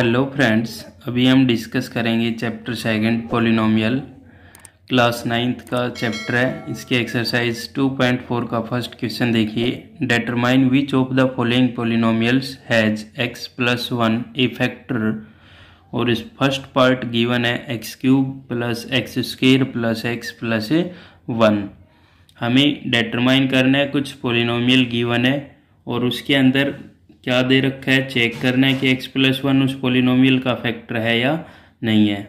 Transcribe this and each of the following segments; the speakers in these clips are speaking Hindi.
हेलो फ्रेंड्स अभी हम डिस्कस करेंगे chapter second polynomial class ninth का चैप्टर है इसके एक्सरसाइज 2.4 का फर्स्ट क्वेश्चन देखिए determine which of the following polynomials has x plus one a factor और इस फर्स्ट पार्ट गिवन है x cube plus x square plus x plus one हमें डेटरमाइन करना है कुछ पोलिनोमियल गिवन है और उसके अंदर क्या दे रखा है चेक करना है कि एक्स प्लस वन उस पोलिनोमियल का फैक्टर है या नहीं है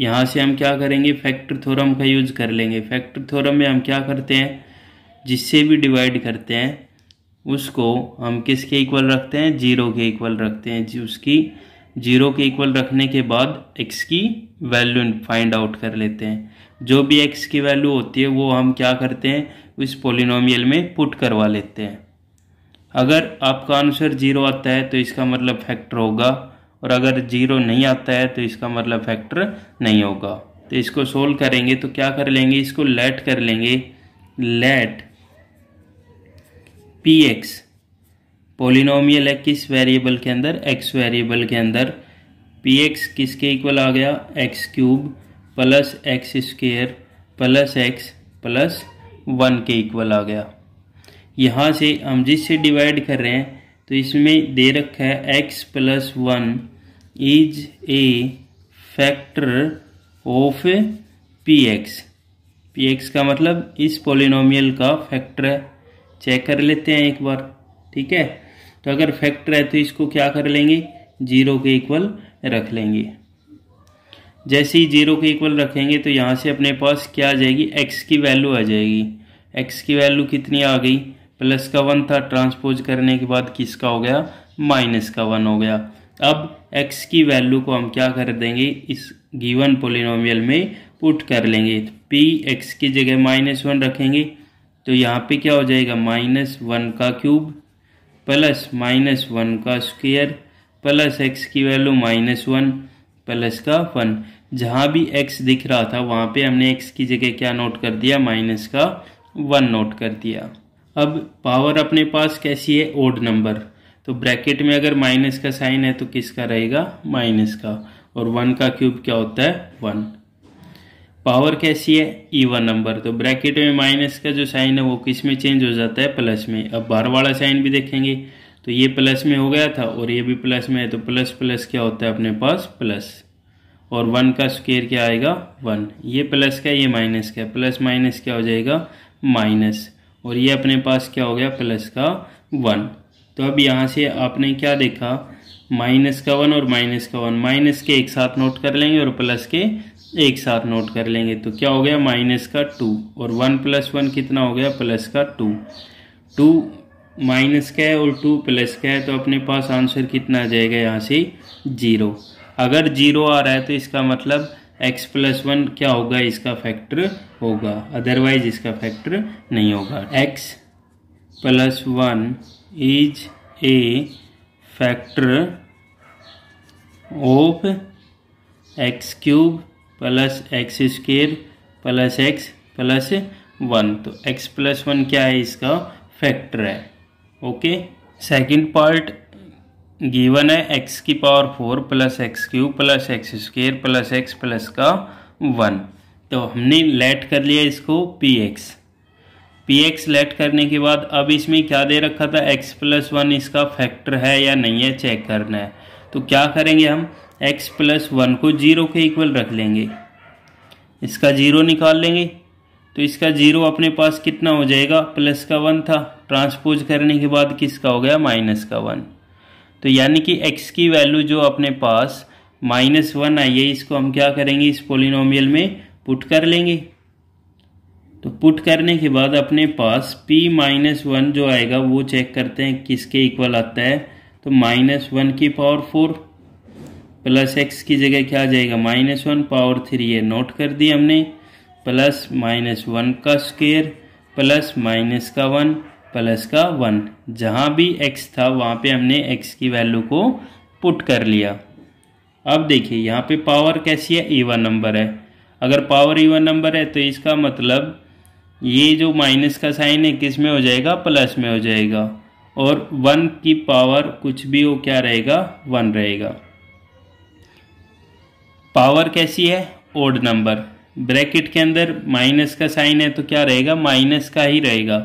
यहाँ से हम क्या करेंगे फैक्टर थोरम का यूज कर लेंगे फैक्टर थोरम में हम क्या करते हैं जिससे भी डिवाइड करते हैं उसको हम किसके इक्वल रखते हैं जीरो के इक्वल रखते हैं जी उसकी जीरो के इक्वल रखने के बाद एक्स की वैल्यू फाइंड आउट कर लेते हैं जो भी एक्स की वैल्यू होती है वो हम क्या करते हैं उस पोलिनोमियल में पुट करवा लेते हैं अगर आपका आंसर जीरो आता है तो इसका मतलब फैक्टर होगा और अगर जीरो नहीं आता है तो इसका मतलब फैक्टर नहीं होगा तो इसको सोल्व करेंगे तो क्या कर लेंगे इसको लेट कर लेंगे लेट पी एक्स पोलिनोमियल है किस वेरिएबल के अंदर एक्स वेरिएबल के अंदर पी एक्स किसके इक्वल आ गया x cube plus x square plus x plus one के इक्वल आ गया यहाँ से हम जिससे डिवाइड कर रहे हैं तो इसमें दे रखा है x plus one is a factor of P x P x का मतलब इस पोलिनोमियल का फैक्टर है चेक कर लेते हैं एक बार ठीक है तो अगर फैक्टर है तो इसको क्या कर लेंगे जीरो के इक्वल रख लेंगे जैसे ही जीरो के इक्वल रखेंगे तो यहाँ से अपने पास क्या आ जाएगी एक्स की वैल्यू आ जाएगी एक्स की वैल्यू कितनी आ गई प्लस का वन था ट्रांसपोज करने के बाद किसका हो गया माइनस का वन हो गया अब एक्स की वैल्यू को हम क्या कर देंगे इस गिवन पोलिनोमियल में पुट कर लेंगे पी एक्स की जगह माइनस वन रखेंगे तो यहाँ पे क्या हो जाएगा माइनस वन का क्यूब प्लस माइनस वन का स्क्वेयर प्लस एक्स की वैल्यू माइनस वन प्लस का वन जहाँ भी एक्स दिख रहा था वहाँ पे हमने एक्स की जगह क्या नोट कर दिया माइनस का वन नोट कर दिया अब पावर अपने पास कैसी है ओड नंबर तो ब्रैकेट में अगर माइनस का साइन है तो किसका रहेगा माइनस का और वन का क्यूब क्या होता है वन पावर कैसी है ईवन नंबर तो ब्रैकेट में माइनस का जो साइन है वो किस में चेंज हो जाता है प्लस में अब बार वाला साइन भी देखेंगे तो ये प्लस में हो गया था और ये भी प्लस में है तो प्लस प्लस क्या होता है अपने पास प्लस और वन का स्क्वेयर क्या आएगा वन ये प्लस का ये माइनस का प्लस माइनस क्या हो जाएगा माइनस और ये अपने पास क्या हो गया प्लस का वन तो अब यहाँ से आपने क्या देखा माइनस का वन और माइनस का वन माइनस के एक साथ नोट कर लेंगे और प्लस के एक साथ नोट कर लेंगे तो क्या हो गया माइनस का टू और वन प्लस वन कितना हो गया प्लस का टू टू माइनस का है और टू प्लस का है तो अपने पास आंसर कितना आ जाएगा यहाँ से जीरो अगर जीरो आ रहा है तो इसका मतलब एक्स प्लस वन क्या होगा इसका फैक्टर होगा अदरवाइज इसका फैक्टर नहीं होगा x plus one is a factor of x cube plus x square plus x plus one तो एक्स प्लस वन क्या है इसका फैक्टर है ओके सेकंड पार्ट गिवन है एक्स की power four plus x cube plus x square plus x plus का वन तो हमने लेट कर लिया इसको P x P x let करने के बाद अब इसमें क्या दे रखा था एक्स प्लस वन इसका फैक्टर है या नहीं है चेक करना है तो क्या करेंगे हम एक्स प्लस वन को जीरो के इक्वल रख लेंगे इसका जीरो निकाल लेंगे तो इसका जीरो अपने पास कितना हो जाएगा प्लस का वन था ट्रांसपोज करने के बाद किसका हो गया माइनस का वन तो यानी कि x की वैल्यू जो अपने पास माइनस वन आई है इसको हम क्या करेंगे इस पोलिनोमियल में पुट कर लेंगे तो पुट करने के बाद अपने पास p माइनस वन जो आएगा वो चेक करते हैं किसके इक्वल आता है तो माइनस वन की पावर फोर प्लस एक्स की जगह क्या आ जाएगा माइनस वन पावर थ्री है नोट कर दी हमने प्लस माइनस वन का स्क्वेयर प्लस माइनस का वन प्लस का वन जहाँ भी एक्स था वहाँ पे हमने एक्स की वैल्यू को पुट कर लिया अब देखिए यहाँ पे पावर कैसी है ईवन e नंबर है अगर पावर ईवन नंबर है तो इसका मतलब ये जो माइनस का साइन है किस में हो जाएगा प्लस में हो जाएगा और वन की पावर कुछ भी हो क्या रहेगा वन रहेगा पावर कैसी है ओड नंबर ब्रैकेट के अंदर माइनस का साइन है तो क्या रहेगा माइनस का ही रहेगा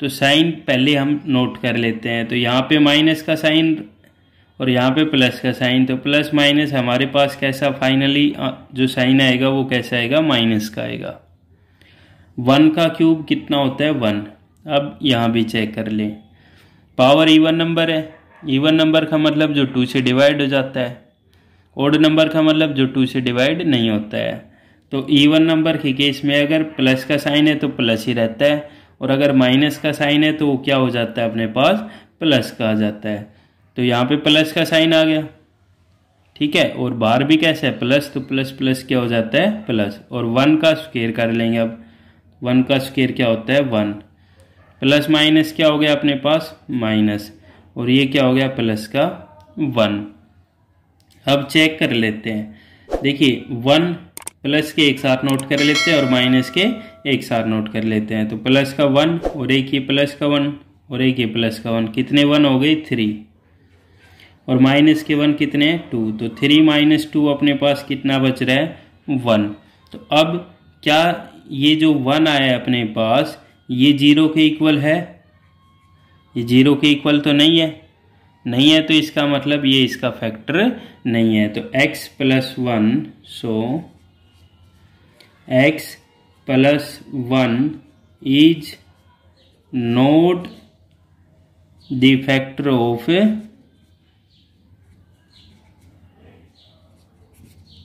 तो साइन पहले हम नोट कर लेते हैं तो यहाँ पे माइनस का साइन और यहाँ पे प्लस का साइन तो प्लस माइनस हमारे पास कैसा फाइनली जो साइन आएगा वो कैसा आएगा माइनस का आएगा वन का क्यूब कितना होता है वन अब यहाँ भी चेक कर लें पावर इवन नंबर है ईवन नंबर का मतलब जो टू से डिवाइड हो जाता है ओड नंबर का मतलब जो टू से डिवाइड नहीं होता है तो ईवन नंबर के केस में अगर प्लस का साइन है तो प्लस ही रहता है और अगर माइनस का साइन है तो वो क्या हो जाता है अपने पास प्लस का आ जाता है तो यहाँ पे प्लस का साइन आ गया ठीक है और बाहर भी कैसे है प्लस तो प्लस प्लस क्या हो जाता है प्लस और वन का स्क्वेयर कर लेंगे अब वन का स्क्वेयर क्या होता है वन प्लस माइनस क्या हो गया अपने पास माइनस और ये क्या हो गया प्लस का वन अब चेक कर लेते हैं देखिए वन प्लस के एक साथ नोट कर लेते हैं और माइनस के एक साथ नोट कर लेते हैं तो प्लस का वन और एक ही प्लस का वन और एक ही प्लस का वन कितने वन हो गए थ्री और माइनस के वन कितने हैं टू तो थ्री माइनस टू अपने पास कितना बच रहा है वन तो अब क्या ये जो वन आया अपने पास ये जीरो के इक्वल है ये जीरो के इक्वल तो नहीं है नहीं है तो इसका मतलब ये इसका फैक्टर नहीं है तो x plus one so x plus 1 is not the factor of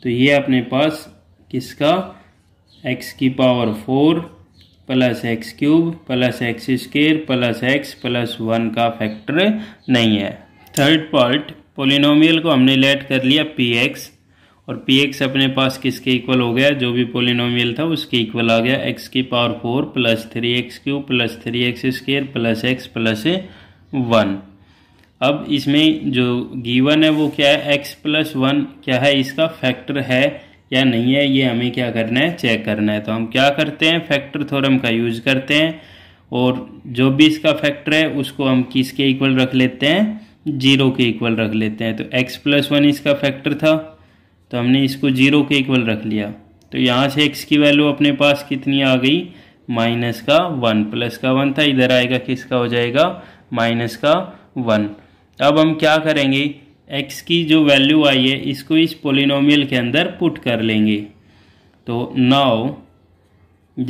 तो ये अपने पास किसका x की power four plus x cube plus x square plus x plus one का फैक्टर नहीं है थर्ड पार्ट पोलिनोमियल को हमने लेट कर लिया पी एक्स और पी एक्स अपने पास किसके इक्वल हो गया जो भी पोलिनोमियल था उसके इक्वल आ गया एक्स की power four plus three x cube plus three x square plus x plus one अब इसमें जो गीवन है वो क्या है एक्स प्लस वन क्या है इसका फैक्टर है या नहीं है ये हमें क्या करना है चेक करना है तो हम क्या करते हैं फैक्टर थोरम का यूज़ करते हैं और जो भी इसका फैक्टर है उसको हम किसके इक्वल रख लेते हैं जीरो के इक्वल रख लेते हैं तो एक्स प्लस वन इसका फैक्टर था तो हमने इसको जीरो के इक्वल रख लिया तो यहाँ से एक्स की वैल्यू अपने पास कितनी आ गई माइनस का वन प्लस का वन था इधर आएगा किसका हो जाएगा माइनस का वन अब हम क्या करेंगे एक्स की जो वैल्यू आई है इसको इस पोलिनोमियल के अंदर पुट कर लेंगे तो नाउ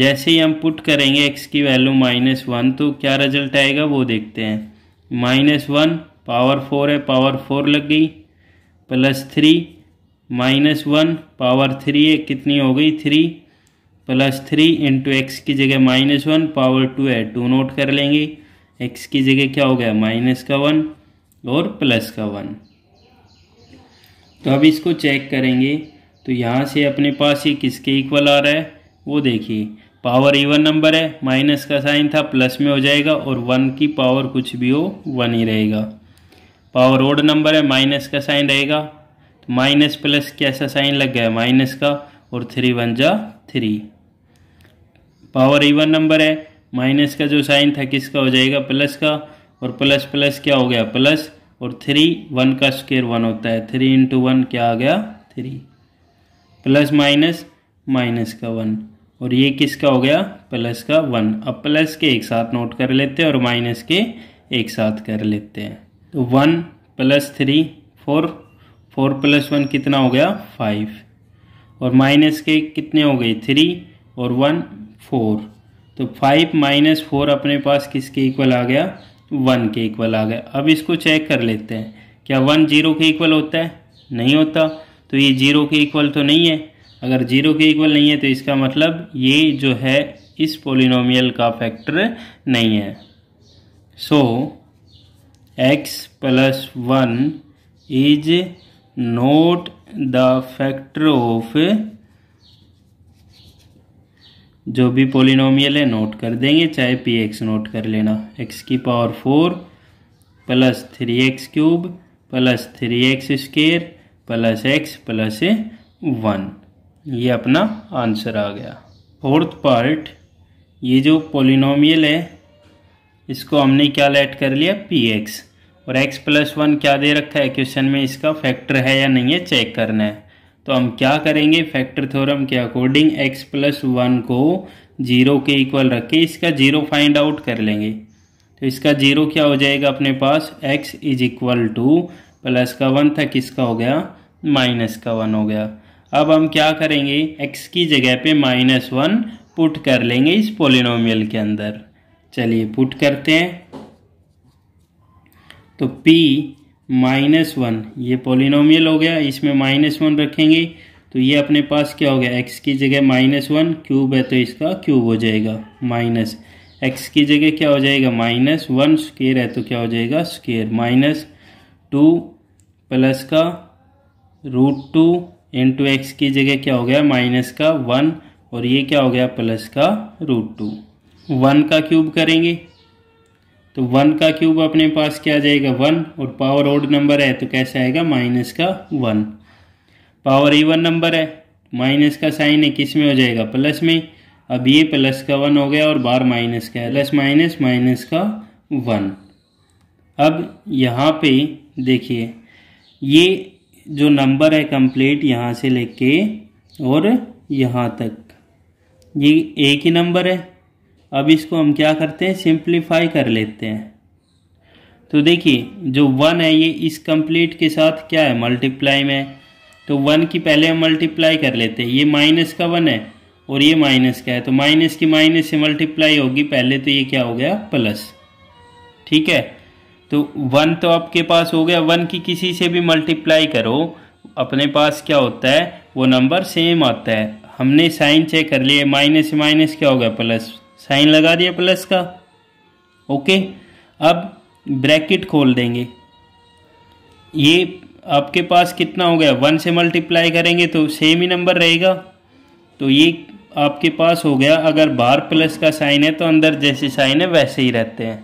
जैसे ही हम पुट करेंगे एक्स की वैल्यू माइनस वन तो क्या रिजल्ट आएगा वो देखते हैं माइनस वन पावर फोर है पावर फोर लग गई plus three minus one power three कितनी हो गई three plus three into x की जगह माइनस वन पावर टू है टू नोट कर लेंगे एक्स की जगह क्या हो गया माइनस का वन और प्लस का वन तो अब इसको चेक करेंगे तो यहाँ से अपने पास ये किसके इक्वल आ रहा है वो देखिए पावर इवन नंबर है माइनस का साइन था प्लस में हो जाएगा और वन की पावर कुछ भी हो वन ही रहेगा पावर ओड नंबर है माइनस का साइन रहेगा माइनस प्लस कैसा साइन लग गया माइनस का और थ्री वन जा थ्री पावर इवन नंबर है माइनस का जो साइन था किसका हो जाएगा प्लस का और प्लस प्लस क्या हो गया प्लस और थ्री वन का स्केयर वन होता है थ्री इंटू वन क्या आ गया थ्री प्लस माइनस माइनस का वन और ये किसका हो गया प्लस का वन अब प्लस के एक साथ नोट कर लेते हैं और माइनस के एक साथ कर लेते हैं तो one plus three four four plus one कितना हो गया फाइव और माइनस के कितने हो गए थ्री और वन फोर तो फाइव माइनस फोर अपने पास किसके इक्वल आ गया वन के इक्वल आ गया अब इसको चेक कर लेते हैं क्या वन जीरो के इक्वल होता है नहीं होता तो ये जीरो के इक्वल तो नहीं है अगर जीरो के इक्वल नहीं है तो इसका मतलब ये जो है इस पोलिनोमियल का फैक्टर नहीं है so x plus one is not the factor of जो भी पोलिनोमियल है नोट कर देंगे चाहे पी एक्स नोट कर लेना एक्स की power four plus three x cube plus three x square plus x plus one ये अपना आंसर आ गया फोर्थ पार्ट ये जो पोलिनोमियल है इसको हमने क्या लेट कर लिया पी एक्स और x प्लस वन क्या दे रखा है क्वेश्चन में इसका फैक्टर है या नहीं है चेक करना है तो हम क्या करेंगे फैक्टर थ्योरम के अकॉर्डिंग x प्लस वन को जीरो के इक्वल रख के इसका जीरो फाइंड आउट कर लेंगे तो इसका जीरो क्या हो जाएगा अपने पास x is equal to plus का वन था किसका हो गया माइनस का वन हो गया अब हम क्या करेंगे x की जगह पे माइनस वन पुट कर लेंगे इस पोलिनोमियल के अंदर चलिए पुट करते हैं तो p माइनस वन ये पोलिनोमियल हो गया इसमें माइनस वन रखेंगे तो ये अपने पास क्या हो गया x की जगह माइनस वन क्यूब है तो इसका क्यूब हो जाएगा माइनस x की जगह क्या हो जाएगा माइनस वन स्केयर है तो क्या हो जाएगा स्केयर माइनस टू प्लस का रूट टू इंटू एक्स की जगह क्या हो गया माइनस का वन और ये क्या हो गया प्लस का रूट टू वन का क्यूब करेंगे तो वन का क्यूब अपने पास क्या आ जाएगा वन और पावर ओड नंबर है तो कैसे आएगा माइनस का वन पावर इवन नंबर है माइनस का साइन है किस में हो जाएगा प्लस में अब ये प्लस का वन हो गया और बार माइनस का है प्लस माइनस माइनस का वन अब यहाँ पे देखिए ये जो नंबर है कंप्लीट यहाँ से लेके और यहाँ तक ये एक ही नंबर है अब इसको हम क्या करते हैं सिंप्लीफाई कर लेते हैं तो देखिए जो वन है ये इस कंप्लीट के साथ क्या है मल्टीप्लाई में तो वन की पहले हम मल्टीप्लाई कर लेते हैं ये माइनस का वन है और ये माइनस का है तो माइनस की माइनस से मल्टीप्लाई होगी पहले तो ये क्या हो गया प्लस ठीक है तो वन तो आपके पास हो गया वन की किसी से भी मल्टीप्लाई करो अपने पास क्या होता है वो नंबर सेम आता है हमने साइन चेक कर लिए माइनस माइनस क्या हो गया प्लस साइन लगा दिया प्लस का ओके अब ब्रैकेट खोल देंगे ये आपके पास कितना हो गया वन से मल्टीप्लाई करेंगे तो सेम ही नंबर रहेगा तो ये आपके पास हो गया अगर बार प्लस का साइन है तो अंदर जैसे साइन है वैसे ही रहते हैं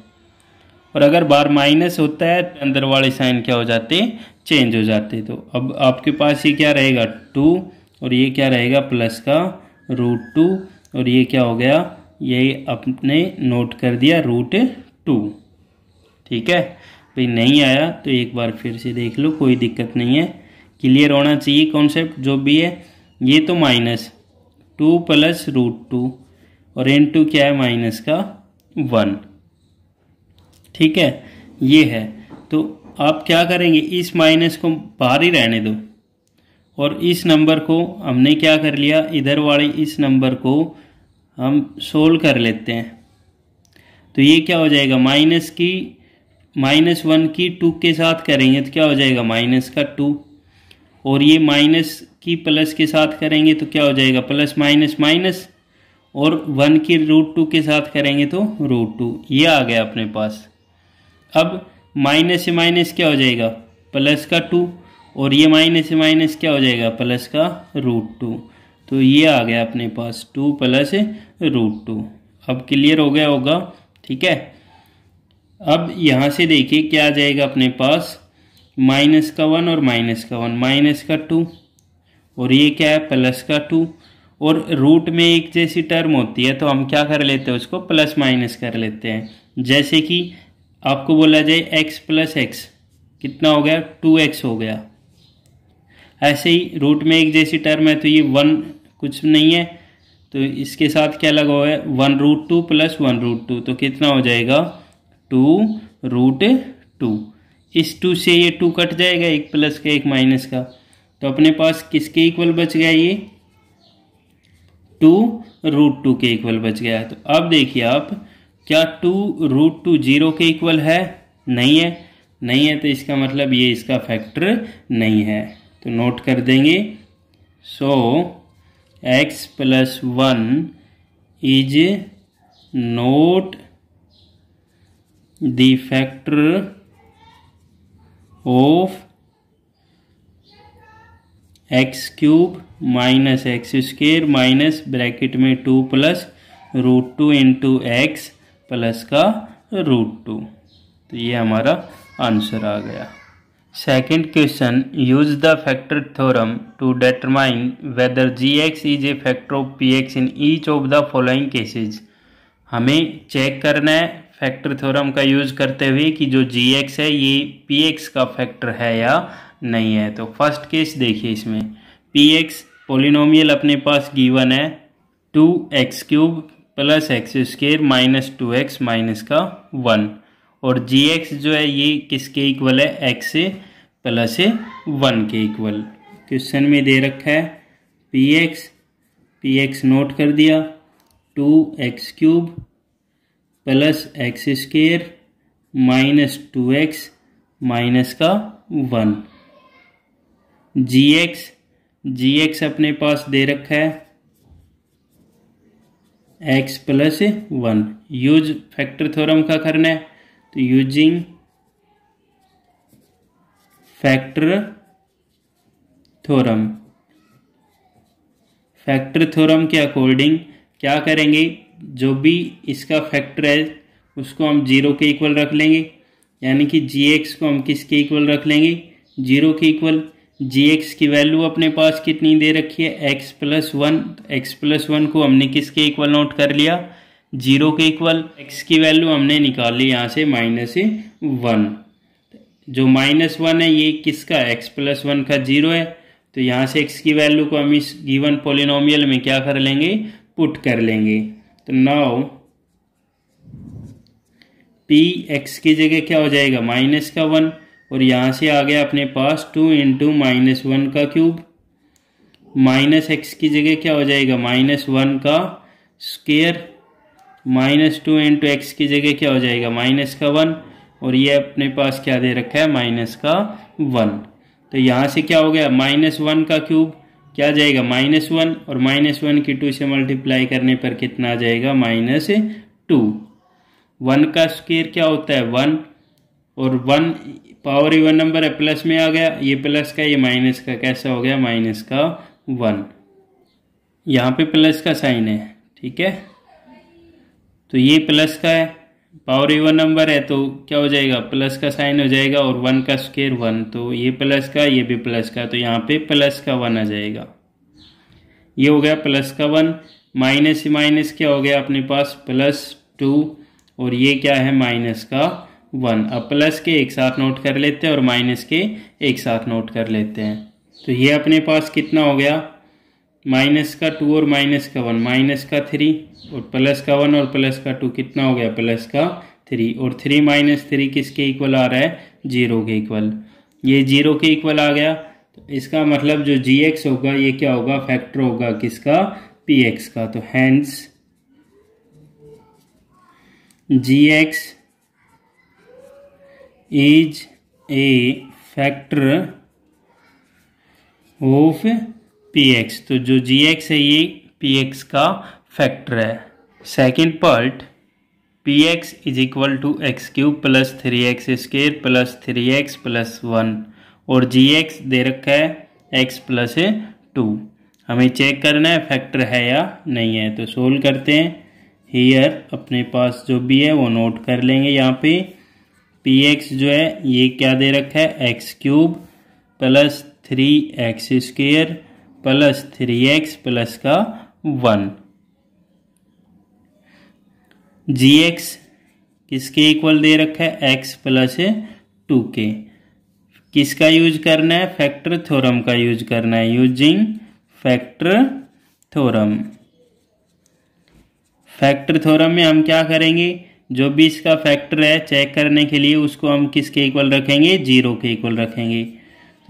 और अगर बार माइनस होता है तो अंदर वाले साइन क्या हो जाते चेंज हो जाते तो अब आपके पास ये क्या रहेगा टू और ये क्या रहेगा प्लस का रूट टू और ये क्या हो गया ये अपने नोट कर दिया रूट टू ठीक है भाई नहीं आया तो एक बार फिर से देख लो कोई दिक्कत नहीं है क्लियर होना चाहिए कॉन्सेप्ट जो भी है ये तो minus two plus root two और एन टू क्या है माइनस का वन ठीक है ये है तो आप क्या करेंगे इस माइनस को बाहर ही रहने दो और इस नंबर को हमने क्या कर लिया इधर वाले इस नंबर को हम सोल्व कर लेते हैं तो ये क्या हो जाएगा माइनस की माइनस वन की टू के साथ करेंगे तो क्या हो जाएगा माइनस का टू और ये माइनस की प्लस के साथ करेंगे तो क्या हो जाएगा प्लस माइनस माइनस और वन की रूट टू के साथ करेंगे तो रूट टू ये आ गया अपने पास अब माइनस से माइनस क्या हो जाएगा प्लस का टू और ये माइनस से माइनस क्या हो जाएगा प्लस का रूट टू तो ये आ गया अपने पास टू प्लस रूट टू अब क्लियर हो गया होगा ठीक है अब यहाँ से देखिए क्या आ जाएगा अपने पास माइनस का वन और माइनस का वन माइनस का टू और ये क्या है प्लस का टू और रूट में एक जैसी टर्म होती है तो हम क्या कर लेते हैं उसको प्लस माइनस कर लेते हैं जैसे कि आपको बोला जाए एक्स प्लस एक्स कितना हो गया टू एक्स हो गया ऐसे ही रूट में एक जैसी टर्म है तो ये वन कुछ नहीं है तो इसके साथ क्या लगा हुआ है one root two plus one root two तो कितना हो जाएगा टू रूट टू इस टू से ये टू कट जाएगा एक प्लस का एक माइनस का तो अपने पास किसके इक्वल बच गया ये टू रूट टू के इक्वल बच गया तो अब देखिए आप क्या टू रूट टू जीरो के इक्वल है नहीं है नहीं है तो इसका मतलब ये इसका फैक्टर नहीं है तो नोट कर देंगे so so, x plus one is not the factor of x cube minus x square minus bracket में two plus root two into x plus का रूट टू तो ये हमारा आंसर आ गया Second question use the factor theorem to determine whether gx is a factor of px in each of the following cases हमें चेक करना है फैक्टर थ्योरम का यूज करते हुए कि जो जी एक्स है ये पी एक्स का फैक्टर है या नहीं है तो फर्स्ट केस देखिए इसमें पी एक्स पोलिनोमियल अपने पास गिवन है two x cube plus x square minus two x minus का वन और जी एक्स जो है ये किसके इक्वल है एक्स प्लस वन के इक्वल क्वेश्चन में दे रखा है p x P x note कर दिया two x cube plus x square minus two x minus का one g x g x अपने पास दे रखा है x plus one use factor theorem का करना है तो using factor theorem factor theorem के अकॉर्डिंग क्या करेंगे जो भी इसका फैक्टर है उसको हम जीरो के इक्वल रख लेंगे यानी कि जी एक्स को हम किसके इक्वल रख लेंगे जीरो के इक्वल जी एक्स की वैल्यू अपने पास कितनी दे रखी है x plus one x plus one को हमने किसके इक्वल नोट कर लिया जीरो के इक्वल एक्स की वैल्यू हमने निकाली यहाँ से माइनस वन जो माइनस वन है ये किसका एक्स प्लस वन का जीरो है तो यहाँ से एक्स की वैल्यू को हम इस गिवन पोलिनोमियल में क्या कर लेंगे पुट कर लेंगे तो नाउ पी एक्स की जगह क्या हो जाएगा माइनस का वन और यहाँ से आ गया अपने पास टू इंटू माइनस वन का क्यूब माइनस एक्स की जगह क्या हो जाएगा माइनस वन का square minus two into x की जगह क्या हो जाएगा माइनस का वन और ये अपने पास क्या दे रखा है माइनस का वन तो यहाँ से क्या हो गया माइनस वन का क्यूब क्या जाएगा माइनस वन और माइनस वन की टू से मल्टीप्लाई करने पर कितना आ जाएगा माइनस टू वन का स्केयर क्या होता है वन और वन पावर इवन नंबर है प्लस में आ गया ये प्लस का ये माइनस का कैसा हो गया माइनस का वन यहाँ पे प्लस का साइन है ठीक है तो ये प्लस का है पावर इवन नंबर है तो क्या हो जाएगा प्लस का साइन हो जाएगा और वन का स्केयर वन तो ये प्लस का ये भी प्लस का तो यहाँ पे प्लस का वन आ जाएगा ये हो गया प्लस का वन माइनस माइनस क्या हो गया अपने पास प्लस टू और ये क्या है माइनस का वन अब प्लस के एक साथ नोट कर लेते हैं और माइनस के एक साथ नोट कर लेते हैं तो ये अपने पास कितना हो गया माइनस का टू और माइनस का वन माइनस का थ्री और प्लस का वन और प्लस का टू कितना हो गया प्लस का थ्री और थ्री माइनस थ्री किसके इक्वल आ रहा है जीरो के इक्वल ये जीरो के इक्वल आ गया तो इसका मतलब जो जी एक्स होगा ये क्या होगा फैक्टर होगा किसका पी एक्स का तो hence g x is a factor of P x तो जो जी एक्स है ये पी एक्स का फैक्टर है second part p x is equal to x cube plus three x square plus three x plus one और जी एक्स दे रखा है एक्स प्लस टू हमें चेक करना है फैक्टर है या नहीं है तो सोल्व करते हैं हीयर अपने पास जो भी है वो नोट कर लेंगे यहाँ पे पी एक्स जो है ये क्या दे रखा है x cube plus three x square plus three x plus का वन जी एक्स किसके इक्वल दे रखा है एक्स प्लस टू के किसका यूज करना है फैक्टर थ्योरम का यूज करना है using factor theorem factor theorem में हम क्या करेंगे जो भी इसका फैक्टर है चेक करने के लिए उसको हम किसके इक्वल रखेंगे जीरो के इक्वल रखेंगे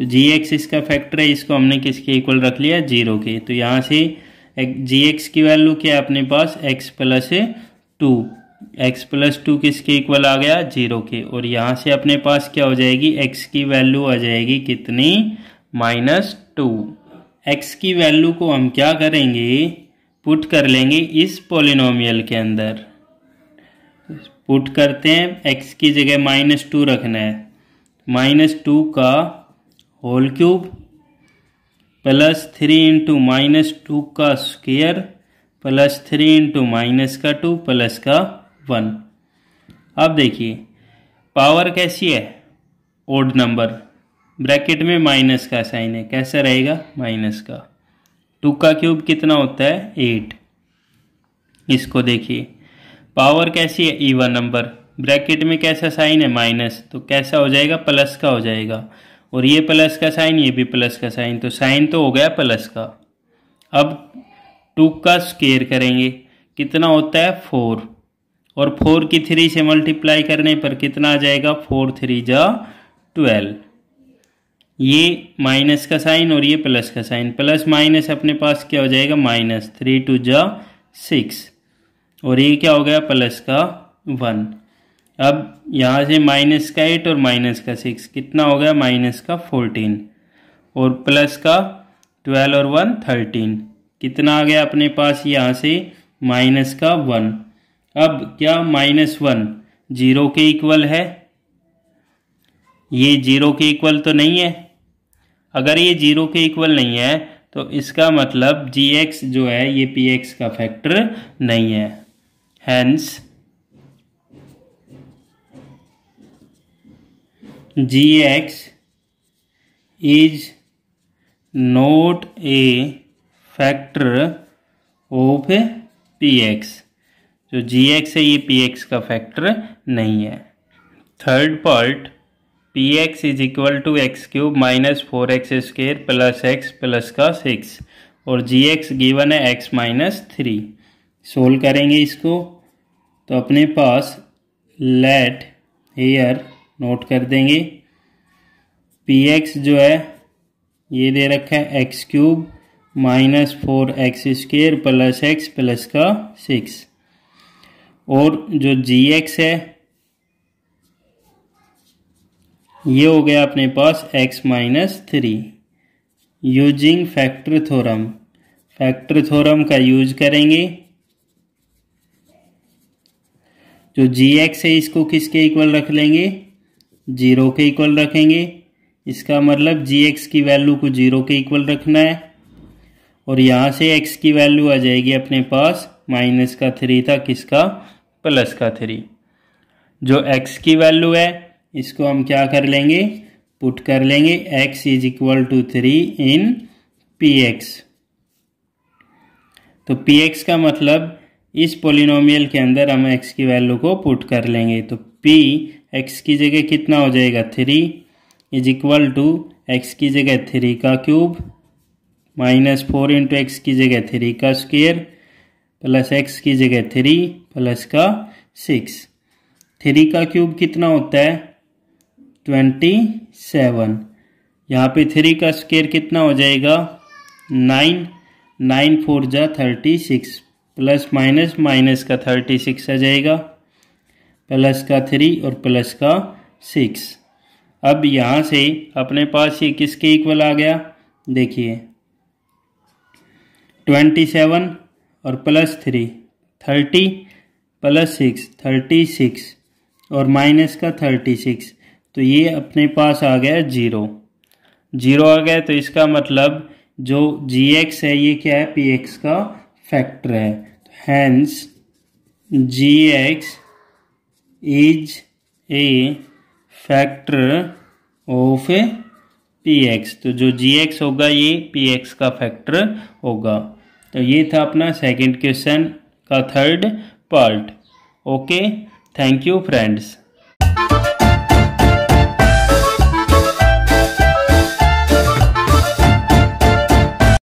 तो जी एक्स इसका फैक्टर है इसको हमने किसके इक्वल रख लिया जीरो के तो यहाँ से जी एक्स की वैल्यू क्या है अपने पास x plus two x plus two किसके इक्वल आ गया जीरो के और यहाँ से अपने पास क्या हो जाएगी एक्स की वैल्यू आ जाएगी कितनी माइनस टू एक्स की वैल्यू को हम क्या करेंगे पुट कर लेंगे इस पोलिनोमियल के अंदर पुट करते हैं एक्स की जगह माइनस टू रखना है माइनस टू का whole cube plus three into minus two का square plus three into minus का टू प्लस का वन अब देखिए पावर कैसी है ओड नंबर ब्रैकेट में माइनस का साइन है कैसा रहेगा माइनस का टू का क्यूब कितना होता है एट इसको देखिए पावर कैसी है इवन नंबर ब्रैकेट में कैसा साइन है माइनस तो कैसा हो जाएगा प्लस का हो जाएगा और ये प्लस का साइन ये भी प्लस का साइन तो साइन तो हो गया प्लस का अब टू का स्केयर करेंगे कितना होता है फोर और फोर की थ्री से मल्टीप्लाई करने पर कितना आ जाएगा फोर थ्री जा ट्वेल्व ये माइनस का साइन और ये प्लस का साइन प्लस माइनस अपने पास क्या हो जाएगा माइनस थ्री टू जा सिक्स और ये क्या हो गया प्लस का वन अब यहाँ से माइनस का एट और माइनस का सिक्स कितना हो गया माइनस का फोर्टीन और प्लस का ट्वेल्व और वन थर्टीन कितना आ गया अपने पास यहाँ से माइनस का वन अब क्या माइनस वन जीरो के इक्वल है ये जीरो के इक्वल तो नहीं है अगर ये जीरो के इक्वल नहीं है तो इसका मतलब जी एक्स जो है ये पी एक्स का फैक्टर नहीं है hence g x is not a factor of P x जो जी एक्स है ये पी एक्स का फैक्टर नहीं है third part p x is equal to x cube minus four x square plus x plus का सिक्स और जी एक्स गिवन है एक्स माइनस थ्री सोल्व करेंगे इसको तो अपने पास लेट हेयर नोट कर देंगे पी एक्स जो है ये दे रखा है x cube minus four x square plus x plus का सिक्स और जो जी एक्स है ये हो गया अपने पास x minus three using factor theorem factor theorem का यूज करेंगे जो जी एक्स है इसको किसके इक्वल रख लेंगे जीरो के इक्वल रखेंगे इसका मतलब जी एक्स की वैल्यू को जीरो के इक्वल रखना है और यहाँ से एक्स की वैल्यू आ जाएगी अपने पास माइनस का थ्री था किसका प्लस का थ्री जो एक्स की वैल्यू है इसको हम क्या कर लेंगे पुट कर लेंगे x is equal to three in p x तो पी एक्स का मतलब इस पोलिनोमियल के अंदर हम एक्स की वैल्यू को पुट कर लेंगे तो पी एक्स की जगह कितना हो जाएगा three is equal to x की जगह थ्री का cube minus four into x की जगह थ्री का स्क्वेयर प्लस एक्स की जगह थ्री प्लस का सिक्स थ्री का क्यूब कितना होता है ट्वेंटी सेवन यहाँ पे थ्री का स्क्वेयर कितना हो जाएगा नाइन नाइन फोर जा thirty six plus minus minus का थर्टी सिक्स आ जाएगा प्लस का थ्री और प्लस का सिक्स अब यहाँ से अपने पास ये किसके इक्वल आ गया देखिए ट्वेंटी सेवन और plus three thirty plus six thirty six और माइनस का थर्टी सिक्स तो ये अपने पास आ गया जीरो जीरो आ गया तो इसका मतलब जो जी एक्स है ये क्या है पी एक्स का फैक्टर है hence g x is a factor of P x तो जो जी एक्स होगा ये पी एक्स का फैक्टर होगा तो ये था अपना सेकंड क्वेश्चन का third part okay thank you friends